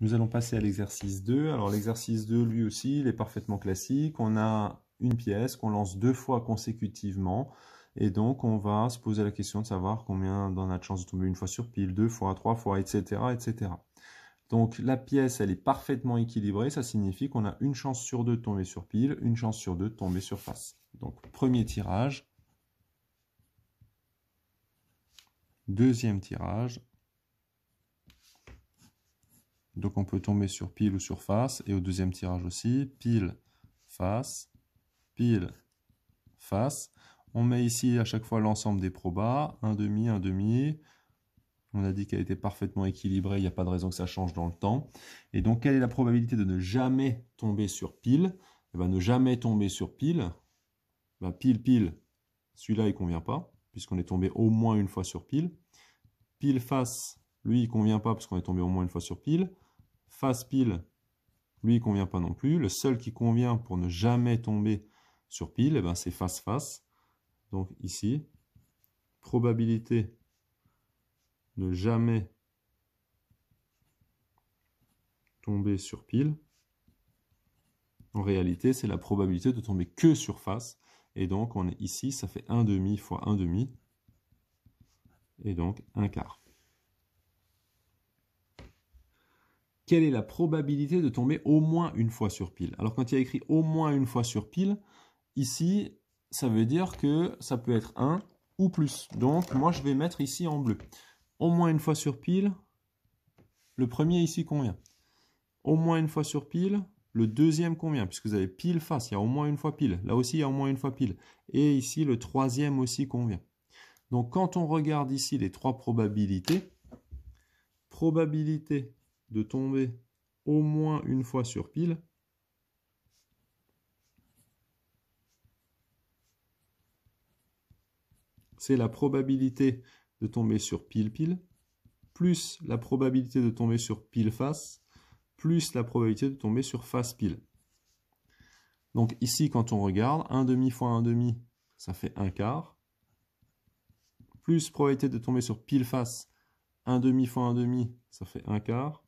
Nous allons passer à l'exercice 2. Alors l'exercice 2, lui aussi, il est parfaitement classique. On a une pièce qu'on lance deux fois consécutivement. Et donc, on va se poser la question de savoir combien on a de chances de tomber une fois sur pile, deux fois, trois fois, etc. etc. Donc, la pièce, elle est parfaitement équilibrée. Ça signifie qu'on a une chance sur deux de tomber sur pile, une chance sur deux de tomber sur face. Donc, premier tirage. Deuxième tirage. Donc on peut tomber sur pile ou sur face. Et au deuxième tirage aussi, pile, face, pile, face. On met ici à chaque fois l'ensemble des probas. 1 demi, un demi. On a dit qu'elle était parfaitement équilibrée. Il n'y a pas de raison que ça change dans le temps. Et donc quelle est la probabilité de ne jamais tomber sur pile eh ben, Ne jamais tomber sur pile. Ben, pile, pile, celui-là il convient pas. Puisqu'on est tombé au moins une fois sur pile. Pile face, lui il convient pas puisqu'on est tombé au moins une fois sur pile. Face pile, lui, il convient pas non plus. Le seul qui convient pour ne jamais tomber sur pile, eh ben, c'est face-face. Donc ici, probabilité ne jamais tomber sur pile. En réalité, c'est la probabilité de tomber que sur face. Et donc, on est ici, ça fait 1,5 demi fois 1 demi. Et donc, un quart. quelle est la probabilité de tomber au moins une fois sur pile Alors quand il y a écrit au moins une fois sur pile, ici, ça veut dire que ça peut être 1 ou plus. Donc moi, je vais mettre ici en bleu. Au moins une fois sur pile, le premier ici convient. Au moins une fois sur pile, le deuxième convient, puisque vous avez pile face, il y a au moins une fois pile. Là aussi, il y a au moins une fois pile. Et ici, le troisième aussi convient. Donc quand on regarde ici les trois probabilités, probabilité de tomber au moins une fois sur pile, c'est la probabilité de tomber sur pile pile, plus la probabilité de tomber sur pile face, plus la probabilité de tomber sur face pile. Donc ici, quand on regarde, 1 demi fois 1 demi, ça fait 1 quart, plus probabilité de tomber sur pile face, 1 demi fois 1 demi, ça fait 1 quart,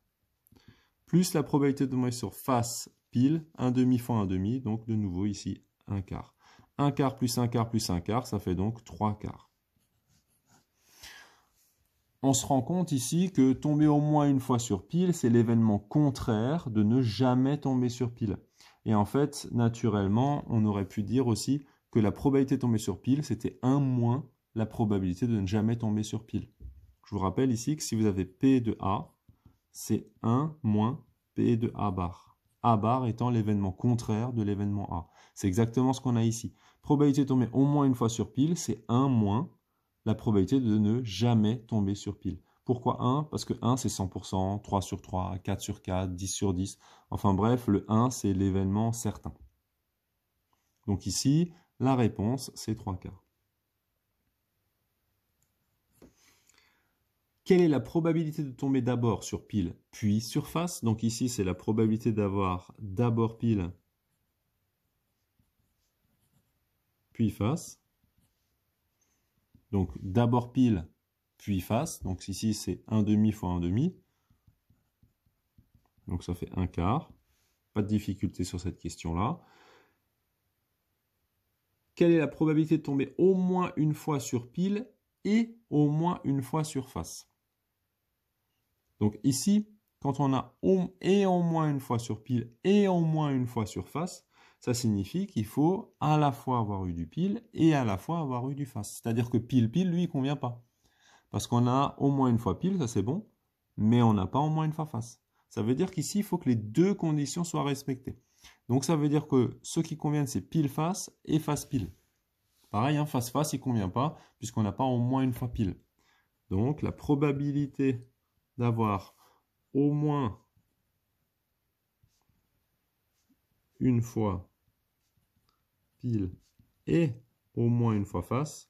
plus la probabilité de tomber sur face pile, 1 demi fois 1 demi, donc de nouveau ici 1 quart. 1 quart plus 1 quart plus 1 quart, ça fait donc 3 quarts. On se rend compte ici que tomber au moins une fois sur pile, c'est l'événement contraire de ne jamais tomber sur pile. Et en fait, naturellement, on aurait pu dire aussi que la probabilité de tomber sur pile, c'était 1 moins la probabilité de ne jamais tomber sur pile. Je vous rappelle ici que si vous avez P de A, c'est 1 moins P de A bar. A bar étant l'événement contraire de l'événement A. C'est exactement ce qu'on a ici. Probabilité de tomber au moins une fois sur pile, c'est 1 moins la probabilité de ne jamais tomber sur pile. Pourquoi 1 Parce que 1 c'est 100%, 3 sur 3, 4 sur 4, 10 sur 10. Enfin bref, le 1 c'est l'événement certain. Donc ici, la réponse c'est 3 quarts. Quelle est la probabilité de tomber d'abord sur pile puis surface Donc ici, c'est la probabilité d'avoir d'abord pile puis face. Donc d'abord pile puis face. Donc ici, c'est 1 demi fois 1 demi. Donc ça fait 1 quart. Pas de difficulté sur cette question-là. Quelle est la probabilité de tomber au moins une fois sur pile et au moins une fois sur face donc ici, quand on a et au moins une fois sur pile et au moins une fois sur face, ça signifie qu'il faut à la fois avoir eu du pile et à la fois avoir eu du face. C'est-à-dire que pile-pile, lui, il ne convient pas. Parce qu'on a au moins une fois pile, ça c'est bon, mais on n'a pas au moins une fois face. Ça veut dire qu'ici, il faut que les deux conditions soient respectées. Donc ça veut dire que ce qui convient, c'est pile face et face pile. Pareil, hein, face face, il ne convient pas, puisqu'on n'a pas au moins une fois pile. Donc la probabilité d'avoir au moins une fois pile et au moins une fois face.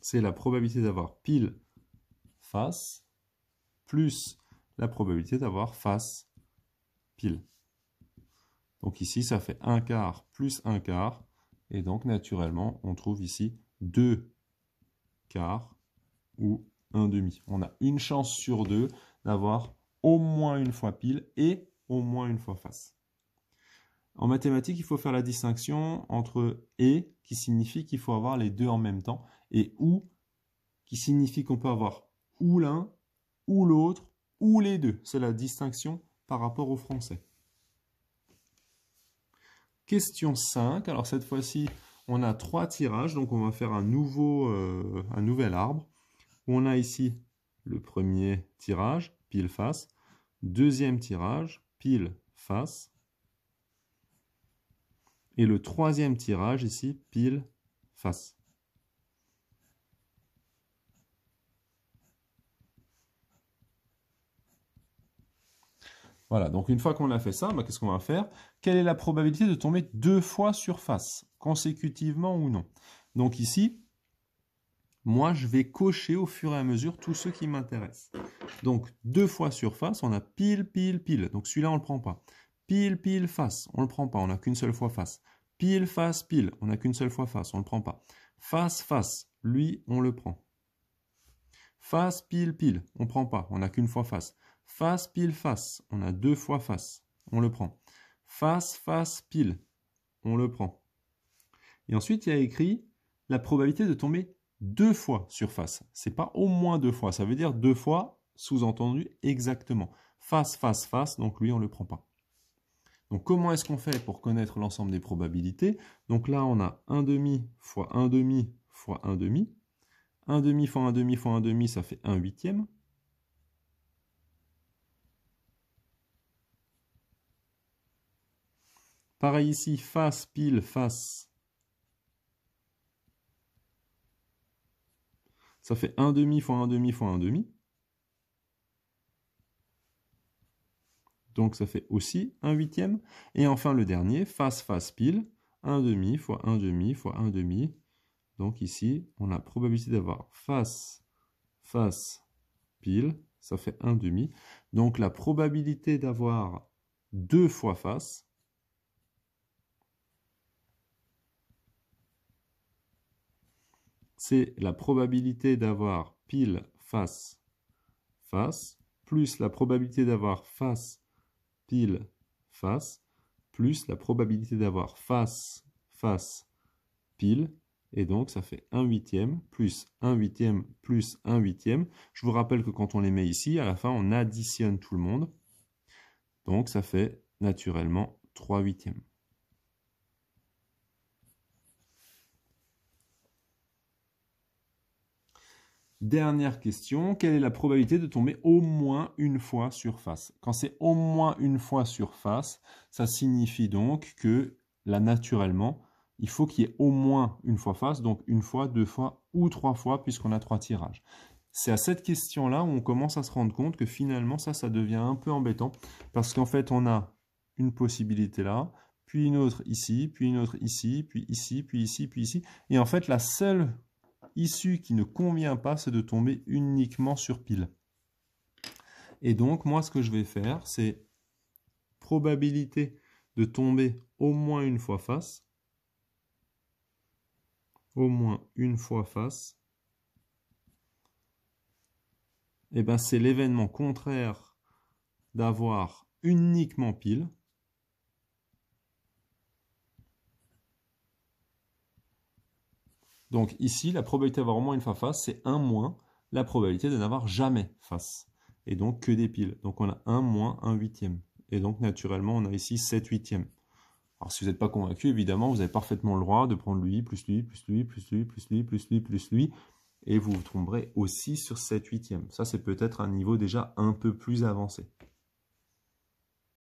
C'est la probabilité d'avoir pile face plus la probabilité d'avoir face pile. Donc ici, ça fait un quart plus un quart et donc, naturellement, on trouve ici deux quarts ou 1 demi. On a une chance sur deux d'avoir au moins une fois pile et au moins une fois face. En mathématiques, il faut faire la distinction entre et, qui signifie qu'il faut avoir les deux en même temps, et ou, qui signifie qu'on peut avoir ou l'un, ou l'autre, ou les deux. C'est la distinction par rapport au français. Question 5. Alors cette fois-ci, on a trois tirages, donc on va faire un, nouveau, euh, un nouvel arbre. On a ici le premier tirage, pile face. Deuxième tirage, pile face. Et le troisième tirage ici, pile face. Voilà, donc une fois qu'on a fait ça, bah, qu'est-ce qu'on va faire Quelle est la probabilité de tomber deux fois sur face, consécutivement ou non Donc ici, moi je vais cocher au fur et à mesure tous ceux qui m'intéressent. Donc deux fois sur face, on a pile, pile, pile. Donc celui-là, on ne le prend pas. Pile, pile, face, on ne le prend pas, on n'a qu'une seule fois face. Pile, face, pile, on n'a qu'une seule fois face, on ne le prend pas. Face, face, lui, on le prend. Face, pile, pile, on ne prend pas, on n'a qu'une fois face. Face, pile, face. On a deux fois face. On le prend. Face, face, pile. On le prend. Et ensuite, il y a écrit la probabilité de tomber deux fois sur face. n'est pas au moins deux fois. Ça veut dire deux fois, sous-entendu, exactement. Face, face, face. Donc lui, on ne le prend pas. Donc comment est-ce qu'on fait pour connaître l'ensemble des probabilités Donc là, on a 1 demi fois 1 demi fois 1 demi. 1 demi fois 1 demi fois 1 demi, ça fait 1 huitième. Pareil ici, face, pile, face. Ça fait 1 demi fois 1 demi fois 1 demi. Donc ça fait aussi 1 huitième. Et enfin le dernier, face, face, pile, 1 demi fois 1 demi fois 1 demi. Donc ici, on a la probabilité d'avoir face, face, pile, ça fait 1 demi. Donc la probabilité d'avoir 2 fois face, c'est la probabilité d'avoir pile face face plus la probabilité d'avoir face pile face plus la probabilité d'avoir face face pile et donc ça fait 1 huitième plus 1 huitième plus 1 huitième. Je vous rappelle que quand on les met ici, à la fin on additionne tout le monde. Donc ça fait naturellement 3 huitièmes. Dernière question, quelle est la probabilité de tomber au moins une fois sur face Quand c'est au moins une fois sur face, ça signifie donc que, là, naturellement, il faut qu'il y ait au moins une fois face, donc une fois, deux fois ou trois fois, puisqu'on a trois tirages. C'est à cette question-là où on commence à se rendre compte que finalement, ça, ça devient un peu embêtant, parce qu'en fait, on a une possibilité là, puis une autre ici, puis une autre ici, puis ici, puis ici, puis ici. Et en fait, la seule issue qui ne convient pas, c'est de tomber uniquement sur pile. Et donc, moi, ce que je vais faire, c'est probabilité de tomber au moins une fois face. Au moins une fois face. Et eh bien c'est l'événement contraire d'avoir uniquement pile. Donc ici, la probabilité d'avoir au moins une face, c'est 1 moins la probabilité de n'avoir jamais face. Et donc que des piles. Donc on a 1 moins 1 huitième. Et donc naturellement, on a ici 7 huitièmes. Alors si vous n'êtes pas convaincu, évidemment, vous avez parfaitement le droit de prendre lui, plus lui, plus lui, plus lui, plus lui, plus lui, plus lui. Et vous vous tromberez aussi sur 7 huitièmes. Ça, c'est peut-être un niveau déjà un peu plus avancé.